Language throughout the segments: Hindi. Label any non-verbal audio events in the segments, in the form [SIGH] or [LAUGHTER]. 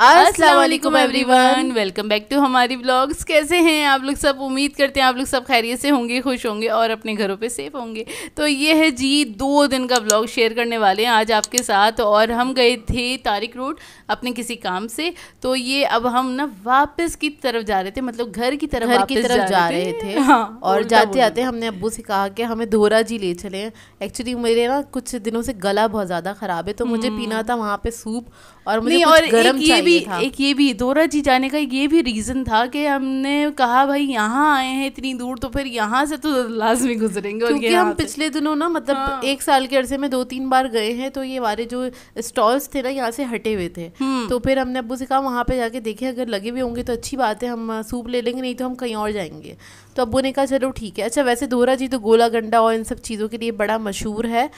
Aslam everyone welcome back to हमारी ब्लॉग्स कैसे हैं आप लोग सब उम्मीद करते हैं आप लोग सब खैरियत से होंगे खुश होंगे और अपने घरों पे सेफ होंगे तो ये है जी दो दिन का ब्लॉग शेयर करने वाले हैं आज आपके साथ और हम गए थे तारिक रोड अपने किसी काम से तो ये अब हम ना वापस की तरफ जा रहे थे मतलब घर की तरफ घर की तरफ जा रहे थे हाँ, और जाते जाते हमने अबू से कहा कि हमें धोरा जी ले चले एक्चुअली मेरे ना कुछ दिनों से गला बहुत ज़्यादा ख़राब है तो मुझे हम्म। पीना था वहाँ पे सूप और मुझे गर्म चाहिए भी एक ये भी दोरा जी जाने का ये भी रीज़न था कि हमने कहा भाई यहाँ आए हैं इतनी दूर तो फिर यहाँ से तो लाजमी गुजरेंगे क्योंकि हम पिछले दिनों ना मतलब हाँ। एक साल के अरसे में दो तीन बार गए हैं तो ये हमारे जो स्टॉल्स थे ना यहाँ से हटे हुए थे हम्म। तो फिर हमने अबू से कहा वहाँ पे जाके देखे अगर लगे हुए होंगे तो अच्छी बात है हम सूप ले लेंगे नहीं तो हम कहीं और जाएंगे तो अबू ने कहा चलो ठीक है अच्छा वैसे दोहरा जी तो गोला गंडा और इन सब चीज़ों के लिए बड़ा मशहूर है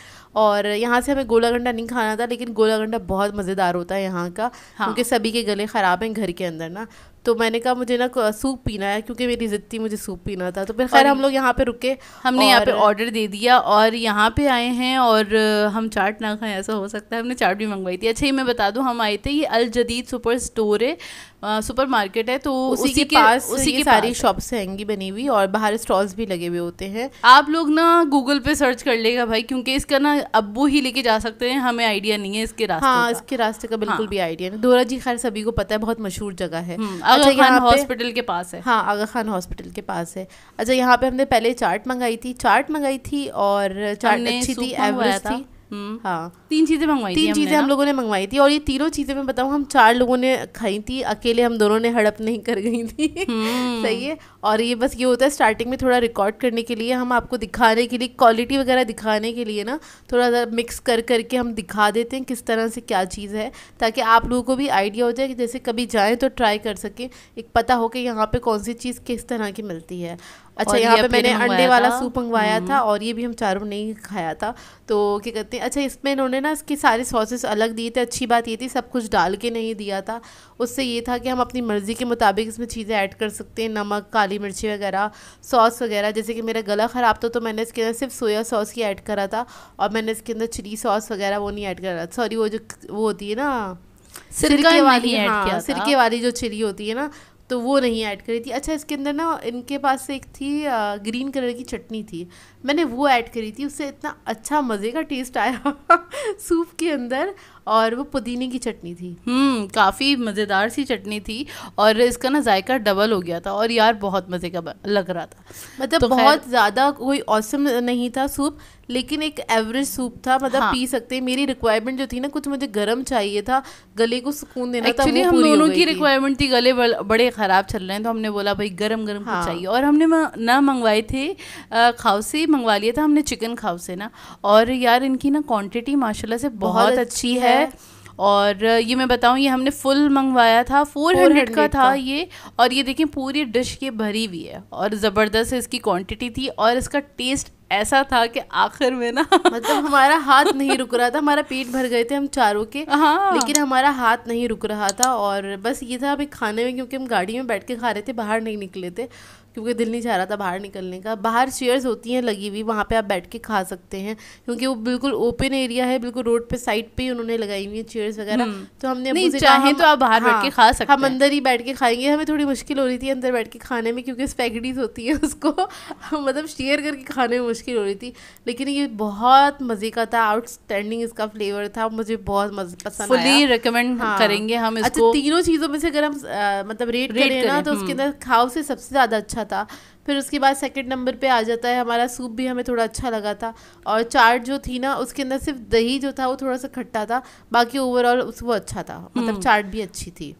और यहाँ से हमें गोला गंडा नहीं खाना था लेकिन गोला गंडा बहुत मज़ेदार होता है यहाँ का हाँ। क्योंकि सभी के गले ख़राब हैं घर के अंदर ना तो मैंने कहा मुझे ना सूप पीना है क्योंकि मेरी जिद थी मुझे सूप पीना था तो फिर खैर हम लोग यहाँ पे रुके हमने यहाँ पे ऑर्डर दे दिया और यहाँ पे आए हैं और हम चाट ना खाएं ऐसा हो सकता है हमने चाट भी मंगवाई थी अच्छा ये मैं बता दूँ हम आए थे ये अल जदीद सुपर स्टोर है सुपर मार्केट है तो उसी, उसी के पास उसी की सारी शॉप्स हैंगी बनी हुई और बाहर स्टॉल्स भी लगे हुए होते हैं आप लोग ना गूगल पे सर्च कर लेगा भाई क्योंकि इसका ना अब्बू ही लेके जा सकते हैं हमें आइडिया नहीं है इसके रास्ते हाँ इसके रास्ते का बिल्कुल हाँ। भी आइडिया नहीं दोरा जी खैर सभी को पता है बहुत मशहूर जगह है हम्म, अच्छा, आगा खान हॉस्पिटल के पास है हाँ आगा खान हॉस्पिटल के पास है अच्छा यहाँ पे हमने पहले चाट मंगाई थी चाट मंगाई थी और चाट अच्छी थी एवरेज थी हम्म। हाँ तीन चीज़ें मंगवाई तीन चीज़ें हम लोगों ने मंगवाई थी और ये तीनों चीज़ें मैं बताऊँ हम चार लोगों ने खाई थी अकेले हम दोनों ने हड़प नहीं कर गई थी हम्म। सही है और ये बस ये होता है स्टार्टिंग में थोड़ा रिकॉर्ड करने के लिए हम आपको दिखाने के लिए क्वालिटी वगैरह दिखाने के लिए ना थोड़ा सा मिक्स कर करके हम दिखा देते हैं किस तरह से क्या चीज़ है ताकि आप लोगों को भी आइडिया हो जाए कि जैसे कभी जाएँ तो ट्राई कर सकें एक पता हो कि यहाँ पर कौन सी चीज़ किस तरह की मिलती है अच्छा यहाँ पे मैंने अंडे वाला सूप मंगवाया था हम्म। और ये भी हम चारों ने खाया था तो क्या कहते हैं अच्छा इसमें इन्होंने ना इसके सारे सॉसेस अलग दिए थे अच्छी बात ये थी सब कुछ डाल के नहीं दिया था उससे ये था कि हम अपनी मर्ज़ी के मुताबिक इसमें चीज़ें ऐड कर सकते हैं नमक काली मिर्ची वगैरह सॉस वगैरह जैसे कि मेरा गला ख़राब था तो मैंने इसके अंदर सिर्फ सोया सॉस ही ऐड करा था और मैंने इसके अंदर चिली सॉस वगैरह वो नहीं ऐड करा सॉरी वो जो वो होती है ना सिरके वाली हाँ, सिरके वाली जो चिली होती है ना तो वो नहीं ऐड करी थी अच्छा इसके अंदर ना इनके पास एक थी ग्रीन कलर की चटनी थी मैंने वो ऐड करी थी उससे इतना अच्छा मज़े का टेस्ट आया [LAUGHS] सूप के अंदर और वो पुदीने की चटनी थी हम्म काफ़ी मज़ेदार सी चटनी थी और इसका ना जायका डबल हो गया था और यार बहुत मज़े का लग रहा था मतलब तो बहुत ज़्यादा कोई औसम नहीं था सूप लेकिन एक एवरेज सूप था मतलब हाँ। पी सकते मेरी रिक्वायरमेंट जो थी ना कुछ मुझे गर्म चाहिए था गले को सुकून देना Actually, था हम दोनों की रिक्वायरमेंट थी गले बड़े ख़राब चल रहे हैं तो हमने बोला भाई गरम गरम हाँ। कुछ चाहिए और हमने ना मंगवाए थे खाव से मंगवा लिया था हमने चिकन खाव से ना और यार इनकी ना क्वान्टिटी माशाला से बहुत अच्छी है है और ये मैं बताऊँ ये हमने फुल मंगवाया था फोर हंड्रेड का था ये और ये देखें पूरी डिश ये भरी हुई है और ज़बरदस्त इसकी क्वांटिटी थी और इसका टेस्ट ऐसा था कि आखिर में ना [LAUGHS] मतलब हमारा हाथ नहीं रुक रहा था हमारा पेट भर गए थे हम चारों के हाँ। लेकिन हमारा हाथ नहीं रुक रहा था और बस ये था अभी खाने में क्योंकि हम गाड़ी में बैठ के खा रहे थे बाहर नहीं निकले थे क्योंकि दिल नहीं चाह रहा था बाहर निकलने का बाहर चेयर्स होती हैं लगी हुई वहाँ पे आप बैठ के खा सकते हैं क्योंकि वो बिल्कुल ओपन एरिया है बिल्कुल रोड पे साइड पे ही उन्होंने लगाई हुई है चेयर्स वगैरह हम्म। तो हमने नहीं चाहे हम, तो आप बाहर हाँ, बैठ के खा सकते हम अंदर ही बैठ के खाएंगे हमें थोड़ी मुश्किल हो रही थी अंदर बैठ के खाने में क्योंकि स्पैगडीज होती है उसको [LAUGHS] मतलब शेयर करके खाने में मुश्किल हो रही थी लेकिन ये बहुत मज़े का था आउटस्टैंडिंग इसका फ्लेवर था मुझे बहुत पसंद फुली रिकमेंड हाँ। करेंगे हम अच्छा, इसको तीनों चीज़ों में से अगर हम मतलब रेट करें ना तो उसके हम्म। अंदर खाओ से सबसे ज़्यादा अच्छा अच्छा था फिर उसके बाद सेकंड नंबर पे आ जाता है हमारा सूप भी हमें थोड़ा अच्छा लगा था और चाट जो थी ना उसके अंदर सिर्फ दही जो था वो थोड़ा सा खट्टा था बाकी ओवरऑल वो अच्छा था मतलब हम्म। चाट भी अच्छी थी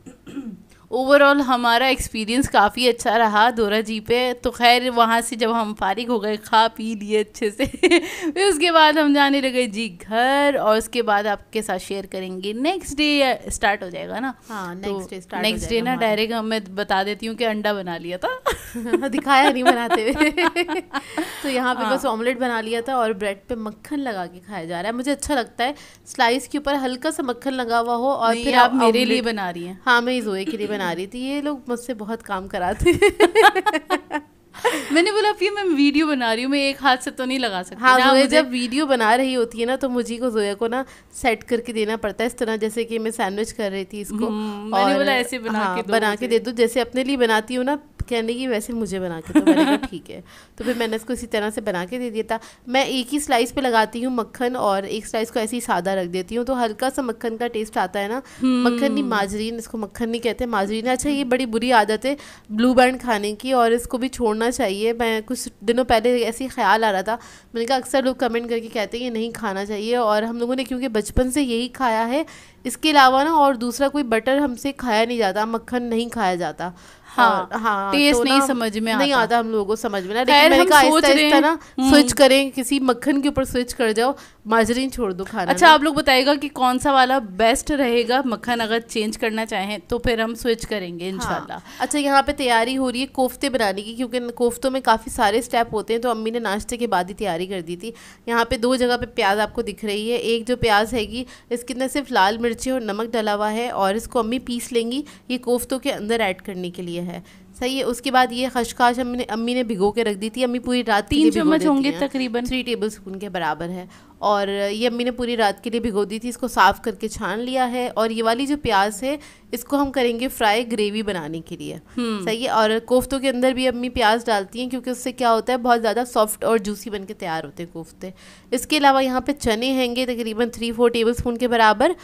ओवरऑल हमारा एक्सपीरियंस काफ़ी अच्छा रहा दोरा जी पे तो खैर वहाँ से जब हम फारिग हो गए खा पी लिए अच्छे से [LAUGHS] फिर उसके बाद हम जाने लगे जी घर और उसके बाद आपके साथ शेयर करेंगे नेक्स्ट डे स्टार्ट हो जाएगा ना हाँ next day start next day ना डायरेक्ट मैं बता देती हूँ कि अंडा बना लिया था [LAUGHS] दिखाया नहीं बनाते हुए [LAUGHS] तो यहाँ पे हाँ। बस ऑमलेट बना लिया था और ब्रेड पे मक्खन लगा के खाया जा रहा है मुझे अच्छा लगता है स्लाइस के ऊपर हल्का सा मक्खन लगा हुआ हो और फिर आप मेरे लिए बना रही हैं हाँ मैं जोए के लिए बना हम्म। रही थी ये लोग मुझसे बहुत काम कराते [LAUGHS] मैंने बोला फिर मैं वीडियो बना रही हूँ मैं एक हाथ से तो नहीं लगा सकती हाँ मुझे जब वीडियो बना रही होती है ना तो मुझे को जोया को ना सेट करके देना पड़ता है इस तरह जैसे कि मैं सैंडविच कर रही थी इसको हम्म, मैंने बोला ऐसे बना हाँ, के दो बना के दे दो जैसे अपने लिए बनाती हूँ ना कहने की वैसे मुझे बना के तो मैंने कहा ठीक है तो फिर मैंने इसको इसी तरह से बना के दे दिया था मैं एक ही स्लाइस पे लगाती हूँ मक्खन और एक स्लाइस को ऐसे ही सादा रख देती हूँ तो हल्का सा मक्खन का टेस्ट आता है ना मक्खन नहीं हम्म। माजरीन इसको मक्खन नहीं कहते माजरीन अच्छा ये बड़ी बुरी आदत है ब्लू बैंड खाने की और इसको भी छोड़ना चाहिए मैं कुछ दिनों पहले ऐसे ही ख्याल आ रहा था मैंने कहा अक्सर लोग कमेंट करके कहते हैं ये नहीं खाना चाहिए और हम लोगों ने क्योंकि बचपन से यही खाया है इसके अलावा ना और दूसरा कोई बटर हमसे खाया नहीं जाता मक्खन नहीं खाया जाता हाँ, हाँ टेस्ट तो नहीं समझ में नहीं आता, हम लोगों को समझ में ना लेकिन मैंने कहा आहिस्ता आहिस्ता ना स्विच हम्म। करें किसी मक्खन के ऊपर स्विच कर जाओ माजरीन छोड़ दो खाना अच्छा आप लोग बताएगा कि कौन सा वाला बेस्ट रहेगा मक्खन अगर चेंज करना चाहें तो फिर हम स्विच करेंगे इनशाला हाँ, अच्छा यहाँ पे तैयारी हो रही है कोफ्ते बनाने की क्योंकि कोफ्तों में काफ़ी सारे स्टेप होते हैं तो अम्मी ने नाश्ते के बाद ही तैयारी कर दी थी यहाँ पे दो जगह पे प्याज आपको दिख रही है एक जो प्याज हैगी इसके अंदर सिर्फ लाल मिर्च मिर्ची और नमक डला हुआ है और इसको अम्मी पीस लेंगी ये कोफ्तों के अंदर ऐड करने के लिए है सही है उसके बाद ये खशखाश हमने अम्मी ने भिगो के रख दी थी अम्मी पूरी रात तीन चम्मच होंगे तकरीबन थ्री टेबल स्पून के बराबर है और ये अम्मी ने पूरी रात के लिए भिगो दी थी इसको साफ़ करके छान लिया है और ये वाली जो प्याज है इसको हम करेंगे फ्राई ग्रेवी बनाने के लिए हम्म। सही है और कोफ्तों के अंदर भी अम्मी प्याज डालती हैं क्योंकि उससे क्या होता है बहुत ज़्यादा सॉफ्ट और जूसी बन के तैयार होते हैं कोफ्ते इसके अलावा यहाँ पे चने हैंगे तकरीबन थ्री फोर टेबल स्पून के बराबर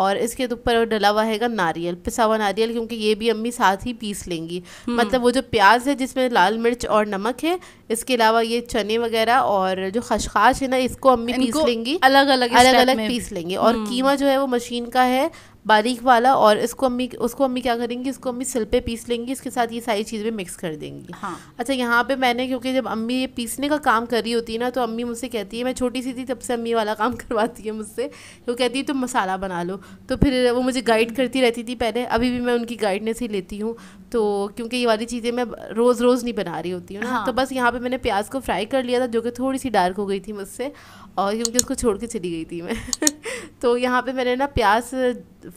और इसके ऊपर डला हुआ हैगा नारियल पिसा हुआ नारियल क्योंकि ये भी अम्मी साथ ही पीस लेंगी हम्म। मतलब वो जो प्याज है जिसमें लाल मिर्च और नमक है इसके अलावा ये चने वगैरह और जो खशखाश है ना इसको अम्मी पीस लेंगी अलग अलग अलग अलग पीस लेंगे और हम्म। कीमा जो है वो मशीन का है बारीक वाला और इसको अम्मी उसको अम्मी क्या करेंगी इसको अम्मी सिल पे पीस लेंगी इसके साथ ये सारी चीज़ें मिक्स कर देंगी हाँ अच्छा यहाँ पे मैंने क्योंकि जब अम्मी ये पीसने का काम कर रही होती है ना तो अम्मी मुझसे कहती है मैं छोटी सी थी तब से अम्मी वाला काम [LAUGHS] करवाती है मुझसे वो तो कहती है तुम मसाला बना लो तो फिर वो मुझे गाइड करती रहती थी पहले अभी भी मैं उनकी गाइडनेस ही लेती हूँ तो क्योंकि ये वाली चीज़ें मैं रोज़ रोज़ नहीं बना रही होती हूँ ना हाँ। तो बस यहाँ पर मैंने प्याज को फ्राई कर लिया था जो कि थोड़ी सी डार्क हो गई थी मुझसे और क्योंकि उसको छोड़ के चली गई थी मैं [LAUGHS] तो यहाँ पे मैंने ना प्याज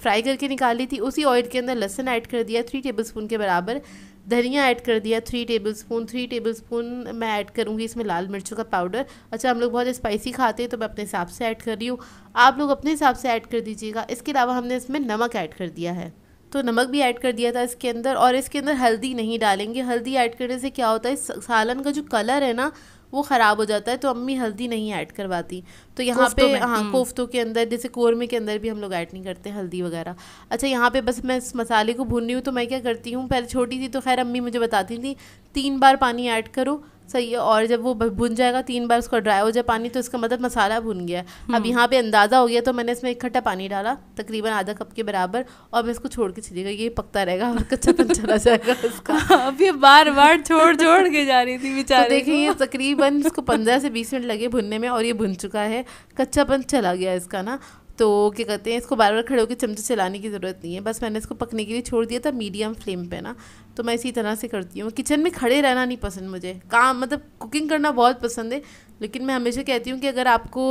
फ्राई करके निकाली थी उसी ऑयल के अंदर लहसुन ऐड कर दिया थ्री टेबलस्पून के बराबर धनिया ऐड कर दिया three tablespoon three tablespoon मैं ऐड करूँगी इसमें लाल मिर्चों का पाउडर अच्छा हम लोग बहुत स्पाइसी खाते हैं तो मैं अपने हिसाब से ऐड कर रही हूँ आप लोग अपने हिसाब से ऐड कर दीजिएगा इसके अलावा हमने इसमें नमक ऐड कर दिया है तो नमक भी ऐड कर दिया था इसके अंदर और इसके अंदर हल्दी नहीं डालेंगे हल्दी ऐड करने से क्या होता है सालन का जो कलर है ना वो ख़राब हो जाता है तो अम्मी हल्दी नहीं ऐड करवाती तो यहाँ पे हाँ हम्म। कोफ्तों के अंदर जैसे कोरमे के अंदर भी हम लोग ऐड नहीं करते हल्दी वगैरह अच्छा यहाँ पे बस मैं इस मसाले को भून रही हूँ तो मैं क्या करती हूँ पहले छोटी थी तो खैर अम्मी मुझे बताती थी तीन बार पानी ऐड करो सही है और जब वो भुन जाएगा तीन बार उसका ड्राई हो जाए पानी तो इसका मतलब मसाला भुन गया अब हम्म। यहाँ पे अंदाज़ा हो गया तो मैंने इसमें इकट्ठा पानी डाला तकरीबन आधा कप के बराबर और मैं इसको छोड़ के चली ये पकता रहेगा और कच्चापन चला जाएगा उसका [LAUGHS] हाँ, अब ये बार बार छोड़ छोड़ के जा रही थी बेचारे तो देखिए ये तकरीबन इसको पंद्रह से बीस मिनट लगे भुनने में और ये भुन चुका है कच्चापन चला गया इसका ना तो क्या कहते हैं इसको बार बार खड़े होकर चमचे चलाने की ज़रूरत नहीं है बस मैंने इसको पकने के लिए छोड़ दिया था मीडियम फ्लेम पे ना तो मैं इसी तरह से करती हूँ किचन में खड़े रहना नहीं पसंद मुझे काम मतलब कुकिंग करना बहुत पसंद है लेकिन मैं हमेशा कहती हूँ कि अगर आपको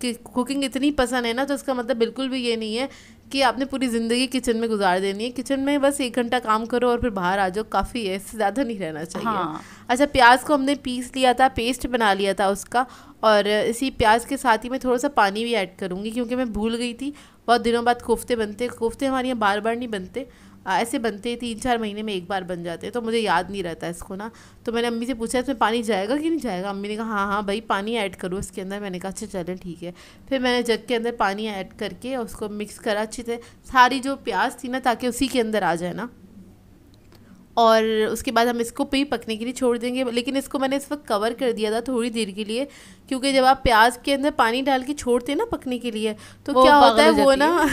कि कुकिंग इतनी पसंद है ना तो इसका मतलब बिल्कुल भी ये नहीं है कि आपने पूरी ज़िंदगी किचन में गुजार देनी है किचन में बस एक घंटा काम करो और फिर बाहर आ जाओ काफ़ी है इससे ज़्यादा नहीं रहना चाहिए हाँ। अच्छा प्याज को हमने पीस लिया था पेस्ट बना लिया था उसका और इसी प्याज के साथ ही मैं थोड़ा सा पानी भी ऐड करूँगी क्योंकि मैं भूल गई थी बहुत दिनों बाद कोफ्ते बनते कोफ्ते हमारे यहाँ बार बार नहीं बनते ऐसे बनते तीन चार महीने में एक बार बन जाते हैं तो मुझे याद नहीं रहता इसको ना तो मैंने अम्मी से पूछा इसमें पानी जाएगा कि नहीं जाएगा अम्मी ने कहा हाँ हाँ भाई पानी ऐड करो इसके अंदर मैंने कहा अच्छा चलें ठीक है फिर मैंने जग के अंदर पानी ऐड करके उसको मिक्स करा अच्छे से सारी जो प्याज थी ना ताकि उसी के अंदर आ जाए ना और उसके बाद हम इसको पे पकने के लिए छोड़ देंगे लेकिन इसको मैंने इस वक्त कवर कर दिया था थोड़ी देर के लिए क्योंकि जब आप प्याज के अंदर पानी डाल के छोड़ते हैं ना पकने के लिए तो क्या होता है वो ना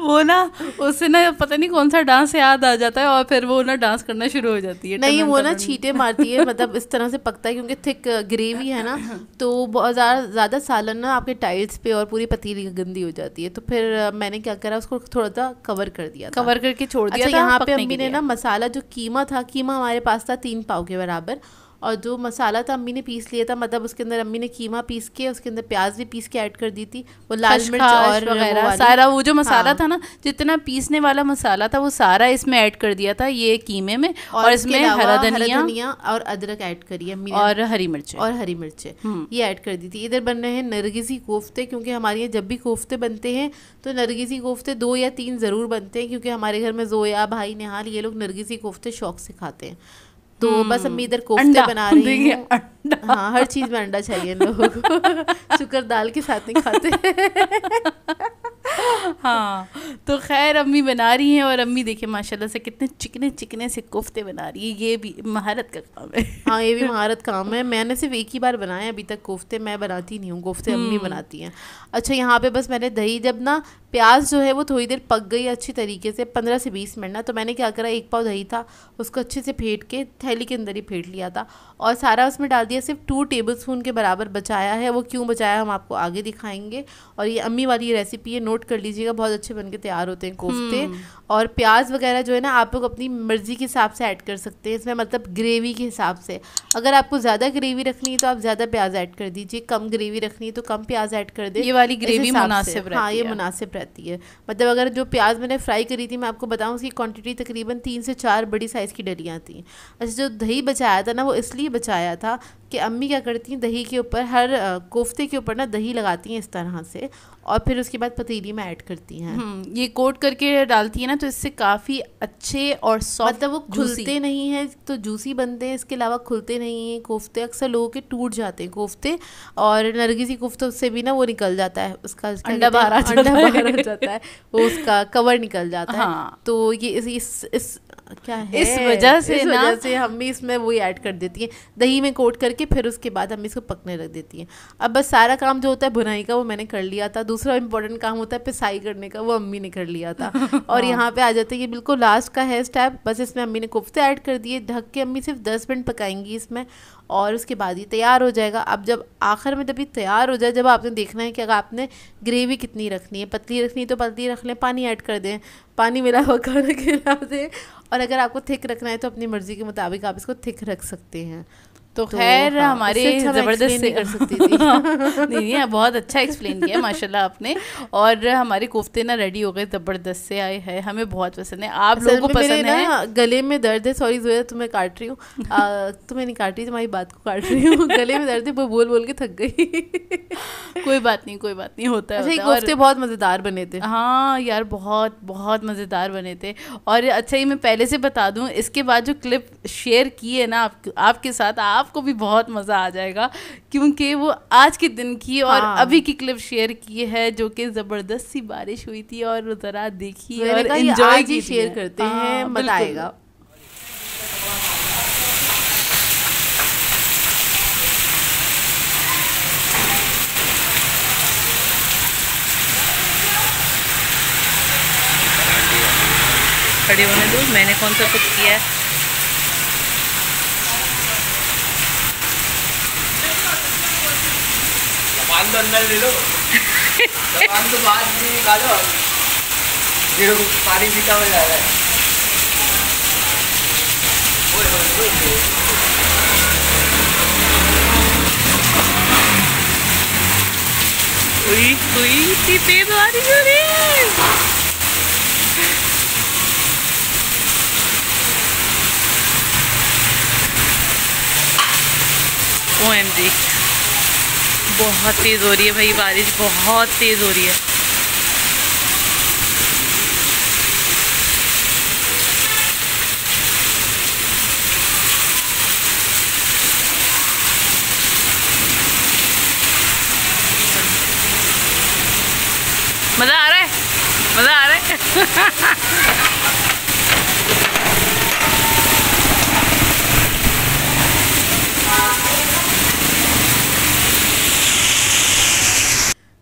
[LAUGHS] वो ना उससे ना पता नहीं कौन सा डांस याद आ जाता है और फिर वो ना डांस करना शुरू हो जाती है नहीं वो ना छीटे मारती है मतलब इस तरह से पकता है क्योंकि थिक ग्रेवी uh, है ना तो बहुत ज़्यादा सालन ना आपके टाइल्स पे और पूरी पतीली गंदी हो जाती है तो फिर uh, मैंने क्या करा उसको थोड़ा सा कवर कर दिया कवर करके छोड़ दिया अच्छा, यहाँ पे अम्मी ने ना मसाला जो कीमा था कीमा हमारे पास था तीन पाव के बराबर और जो मसाला था अम्मी ने पीस लिया था मतलब उसके अंदर अम्मी ने कीमा पीस के उसके अंदर प्याज भी पीस के ऐड कर दी थी वो लाल मिर्च और वगैरह सारा वो जो मसाला हाँ। था ना जितना पीसने वाला मसाला था वो सारा इसमें ऐड कर दिया था ये कीमे में और, और इसमें हरा धनिया धनिया और अदरक ऐड करी अम्मी और हरी मिर्च और हरी मिर्च हम्म। ये ऐड कर दी थी इधर बन रहे हैं नरगिजी कोफ्ते क्योंकि हमारे यहाँ जब भी कोफ्ते बनते हैं तो नरगिजी कोफ्ते दो या तीन ज़रूर बनते हैं क्योंकि हमारे घर में जोया भाई निहाल ये लोग नरगिजी कोफ्ते शौक से खाते हैं तो बस अम्मी इधर कोफ्ते बना रही है हाँ हर चीज़ में अंडा चाहिए इन लोगों को [LAUGHS] शुक्र दाल के साथ नहीं खाते [LAUGHS] हाँ तो खैर अम्मी बना रही हैं और अम्मी देखिए माशाल्लाह से कितने चिकने चिकने से कोफ्ते बना रही है ये भी महारत का काम है हाँ ये भी महारत काम है मैंने सिर्फ एक ही बार बनाया अभी तक कोफ्ते मैं बनाती नहीं हूँ कोफ्ते अम्मी हम्म। बनाती हैं अच्छा यहाँ पे बस मैंने दही जब ना प्याज जो है वो थोड़ी देर पक गई अच्छी तरीके से पंद्रह से बीस मिनट ना तो मैंने क्या करा एक पाव दही था उसको अच्छे से फेंट के थैली के अंदर ही फेंट लिया था और सारा उसमें डाल दिया सिर्फ टू टेबल स्पून के बराबर बचाया है वो क्यों बचाया हम आपको आगे दिखाएंगे और ये अम्मी वाली रेसिपी है नोट कर लीजिएगा बहुत अच्छे बन के तैयार होते हैं कोफ्ते हम्म। और प्याज वगैरह जो है ना आप लोग अपनी मर्जी के हिसाब से ऐड कर सकते हैं इसमें मतलब ग्रेवी के हिसाब से अगर आपको ज़्यादा ग्रेवी रखनी है तो आप ज़्यादा प्याज ऐड कर दीजिए कम ग्रेवी रखनी है तो कम प्याज ऐड कर दे ये वाली ग्रेवी मुनासिब हाँ ये मुनासिब रहती है मतलब अगर जो प्याज मैंने फ्राई करी थी मैं आपको बताऊँ उसकी क्वान्टिटी तकरीबन तीन से चार बड़ी साइज़ की डलियाँ थी अच्छा जो दही बचाया था ना वो इसलिए बचाया था कि अम्मी क्या करती हैं दही के ऊपर हर कोफ्ते के ऊपर ना दही लगाती हैं इस तरह से और फिर उसके बाद पतीली में ऐड करती हैं हम्म, ये कोट करके डालती है ना तो इससे काफ़ी अच्छे और सॉफ्ट मतलब वो खुलते नहीं हैं तो जूसी बनते हैं इसके अलावा खुलते नहीं हैं कोफ्ते अक्सर लोगों के टूट जाते हैं कोफ्ते और नरगिसी कोफ्तों से भी ना वो निकल जाता है उसका अंडा बाहर आ जाता है जाता है वो उसका कवर निकल जाता है हाँ। तो ये इस इस क्या है इस वजह से ना से हम भी इसमें वही ऐड कर देती हैं दही में कोट करके करके फिर उसके बाद हम इसको पकने रख देती हैं अब बस सारा काम जो होता है बुनाई का वो मैंने कर लिया था दूसरा इंपॉर्टेंट काम होता है पिसाई करने का वो अम्मी ने कर लिया था [LAUGHS] और हाँ। यहाँ पे आ जाते हैं ये बिल्कुल लास्ट का है स्टेप बस इसमें अम्मी ने कोफ्ते ऐड कर दिए ढक के अम्मी सिर्फ दस मिनट पकाएंगी इसमें और उसके बाद ये तैयार हो जाएगा अब जब आखिर में जब ये तैयार हो जाए जब आपने देखना है कि अगर आपने ग्रेवी कितनी रखनी है पतली रखनी है तो पतली रख लें पानी ऐड कर दें पानी मिला हुआ खाना खिला दें और अगर आपको थिक रखना है तो अपनी मर्ज़ी के मुताबिक आप इसको थिक रख सकते हैं तो, तो, खैर हाँ, हमारे अच्छा ज़बरदस्त कर सकती थी [LAUGHS] नहीं नहीं बहुत अच्छा एक्सप्लेन किया माशाल्लाह आपने और हमारे कोफ्ते ना रेडी हो गए ज़बरदस्त से आए हैं हमें बहुत पसंद है आप लोगों को पसंद है गले में दर्द है सॉरी जोया तुम्हें तो काट रही हूँ [LAUGHS] तुम्हें तो नहीं काट रही तुम्हारी बात को काट रही हूँ गले में दर्द है बोल बोल के थक गई [LAUGHS] कोई बात नहीं कोई बात नहीं होता है अच्छा, कोफ्ते बहुत मज़ेदार बने थे हाँ यार बहुत बहुत मज़ेदार बने थे और अच्छा ये मैं पहले से बता दूँ इसके बाद जो क्लिप शेयर की है ना आपके साथ आप आपको भी बहुत मज़ा आ जाएगा क्योंकि वो आज के दिन की हाँ। और अभी की क्लिप शेयर की है जो कि ज़बरदस्त सी बारिश हुई थी और ज़रा देखिए और इन्जॉय की शेयर करते हाँ, हैं मज़ा आएगा खड़े होने दो मैंने कौन सा कुछ किया है तो अंदर ले लो सामान तो बाहर निकालो मेरे को पानी पीता हुआ जा रहा है इतनी तेज बारिश हो रही है OMG. बहुत तेज़ हो रही है भाई बारिश बहुत तेज़ हो रही है मज़ा आ रहा है मज़ा आ रहा है [LAUGHS]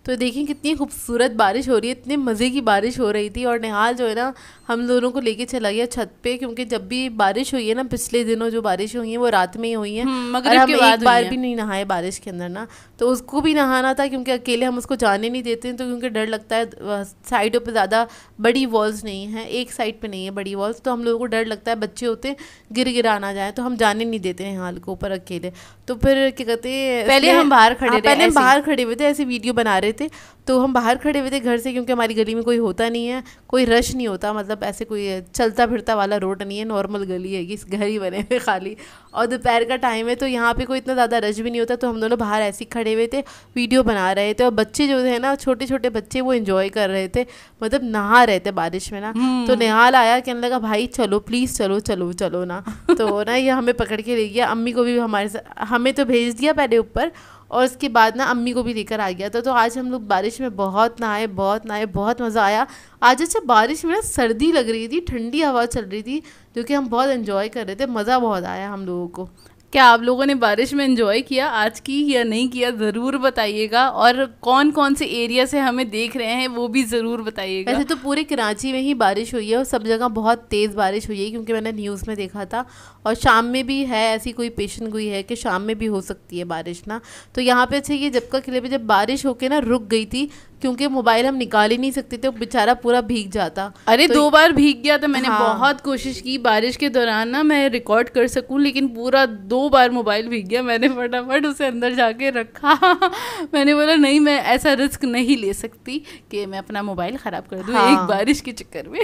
तो देखें कितनी खूबसूरत बारिश हो रही है इतने मज़े की बारिश हो रही थी और निहाल जो है ना हम दोनों को लेके चला गया छत पे क्योंकि जब भी बारिश हुई है ना पिछले दिनों जो बारिश हुई है वो रात में ही हुई है हम्म, मगर हम एक बार भी नहीं नहाए बारिश के अंदर ना तो उसको भी नहाना था क्योंकि अकेले हम उसको जाने नहीं देते हैं तो क्योंकि डर लगता है साइडों पर ज़्यादा बड़ी वॉल्स नहीं है एक साइड पर नहीं है बड़ी वॉल्स तो हम लोगों को डर लगता है बच्चे होते गिर गिर ना जाए तो हम जाने नहीं देते हैं को ऊपर अकेले तो फिर क्या कहते हैं पहले हम बाहर हाँ, खड़े पहले हम बाहर खड़े हुए थे ऐसी वीडियो बना रहे थे तो हम बाहर खड़े हुए थे घर से क्योंकि हमारी गली में कोई होता नहीं है कोई रश नहीं होता मतलब ऐसे कोई चलता फिरता वाला रोड नहीं है नॉर्मल गली है इस घर ही बने हुए खाली और दोपहर का टाइम है तो यहाँ पे कोई इतना ज़्यादा रश भी नहीं होता तो हम दोनों बाहर ऐसे ही खड़े हुए थे वीडियो बना रहे थे और बच्चे जो थे ना छोटे छोटे बच्चे वो इन्जॉय कर रहे थे मतलब नहा रहे थे बारिश में ना हम्म। तो निहाल आया कहने लगा भाई चलो प्लीज़ चलो चलो चलो ना तो ना ये हमें पकड़ के ले गया अम्मी को भी हमारे साथ हमें तो भेज दिया पहले ऊपर और उसके बाद ना अम्मी को भी लेकर आ गया था तो आज हम लोग बारिश में बहुत नहाए बहुत नहाए बहुत मज़ा आया आज अच्छा बारिश में ना सर्दी लग रही थी ठंडी हवा चल रही थी जो कि हम बहुत इन्जॉय कर रहे थे मज़ा बहुत आया हम लोगों को क्या आप लोगों ने बारिश में इंजॉय किया आज की या नहीं किया ज़रूर बताइएगा और कौन कौन से एरिया से हमें देख रहे हैं वो भी ज़रूर बताइएगा वैसे तो पूरे कराची में ही बारिश हुई है और सब जगह बहुत तेज़ बारिश हुई है क्योंकि मैंने न्यूज़ में देखा था और शाम में भी है ऐसी कोई पेशन हुई है कि शाम में भी हो सकती है बारिश ना तो यहाँ पर अच्छे ये जब का किले पर जब बारिश होकर ना रुक गई थी क्योंकि मोबाइल हम निकाल ही नहीं सकते थे बेचारा पूरा भीग जाता अरे तो दो बार भीग गया था मैंने हाँ। बहुत कोशिश की बारिश के दौरान ना मैं रिकॉर्ड कर सकूं लेकिन पूरा दो दो बार मोबाइल भीग गया मैंने फटाफट उसे अंदर जाके रखा [LAUGHS] मैंने बोला नहीं मैं ऐसा रिस्क नहीं ले सकती कि मैं अपना मोबाइल ख़राब कर दूँ हाँ। एक बारिश के चक्कर में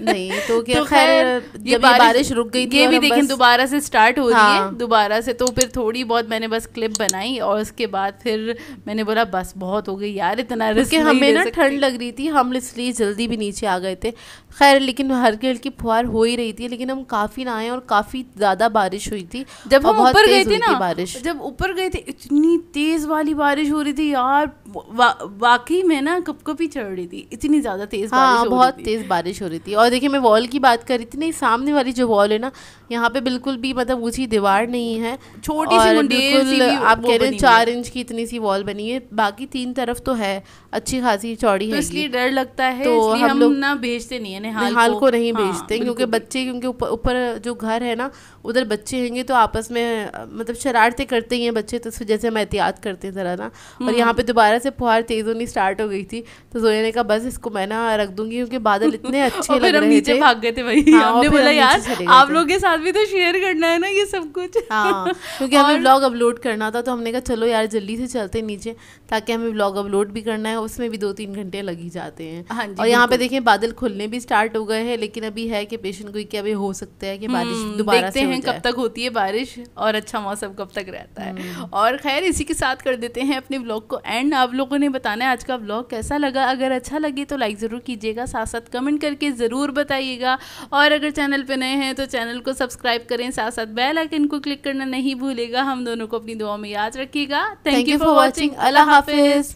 नहीं तो [LAUGHS] क्या तो खैर ये बारिश, बारिश रुक गई थी ये भी देखें दोबारा से स्टार्ट हो हाँ। रही है हाँ। दोबारा से तो फिर थोड़ी बहुत मैंने बस क्लिप बनाई और उसके बाद फिर मैंने बोला बस बहुत हो गई यार इतना रिस्क हमें ना ठंड लग रही थी हम इसलिए जल्दी भी नीचे आ गए थे खैर लेकिन हल्की हल्की फुहार हो ही रही थी लेकिन हम काफ़ी नहाए और काफ़ी ज़्यादा बारिश हुई थी जब हम ऊपर गए थे ना बारिश जब ऊपर गए थे इतनी तेज़ वाली बारिश हो रही थी यार वाकई में ना कप ही चढ़ रही थी इतनी ज़्यादा तेज़ हाँ, बहुत तेज़ बारिश हो रही थी और देखिए मैं वॉल की बात कर रही थी नहीं सामने वाली जो वॉल है ना यहाँ पे बिल्कुल भी मतलब ऊँची दीवार नहीं है छोटी सी बिल्कुल आप कह रहे हैं चार इंच की इतनी सी वॉल बनी है बाकी तीन तरफ तो है अच्छी खासी चौड़ी तो है इसलिए डर लगता है तो हम लोग ना भेजते नहीं है हाल को नहीं हाँ, भेजते क्योंकि बच्चे क्योंकि ऊपर जो घर है ना उधर बच्चे होंगे तो आपस में मतलब शरारते करते ही हैं बच्चे तो इस वजह से हम एहतियात करते हैं ज़रा ना और यहाँ पे हम्म। दोबारा से फुहार तेज़ होनी स्टार्ट हो गई थी तो जोया ने कहा बस इसको मैं ना रख दूंगी क्योंकि बादल इतने अच्छे लग [LAUGHS] फिर हम नीचे भाग गए थे भाई हाँ, हमने बोला यार आप लोग के साथ भी तो शेयर करना है ना ये सब कुछ हाँ, क्योंकि हमें ब्लॉग अपलोड करना था तो हमने कहा चलो यार जल्दी से चलते नीचे ताकि हमें ब्लॉग अपलोड भी करना है उसमें भी दो तीन घंटे लग ही जाते हैं हाँ और यहाँ पे देखें बादल खुलने भी स्टार्ट हो गए हैं लेकिन अभी है कि पेशेंट को क्या हो सकता है कि हम्म, बारिश दोबारा देखते हैं कब तक होती है बारिश और अच्छा मौसम कब तक रहता है हम्म। और खैर इसी के साथ कर देते हैं अपने ब्लॉग को एंड आप लोगों ने बताना है आज का ब्लॉग कैसा लगा अगर अच्छा लगे तो लाइक ज़रूर कीजिएगा साथ साथ कमेंट करके ज़रूर ज़रूर बताइएगा और अगर चैनल पर नए हैं तो चैनल को सब्सक्राइब करें साथ साथ बेल आइकन को क्लिक करना नहीं भूलेगा हम दोनों को अपनी दुआ में याद रखिएगा थैंक यू फॉर वॉचिंग अल्लाह हाफिज़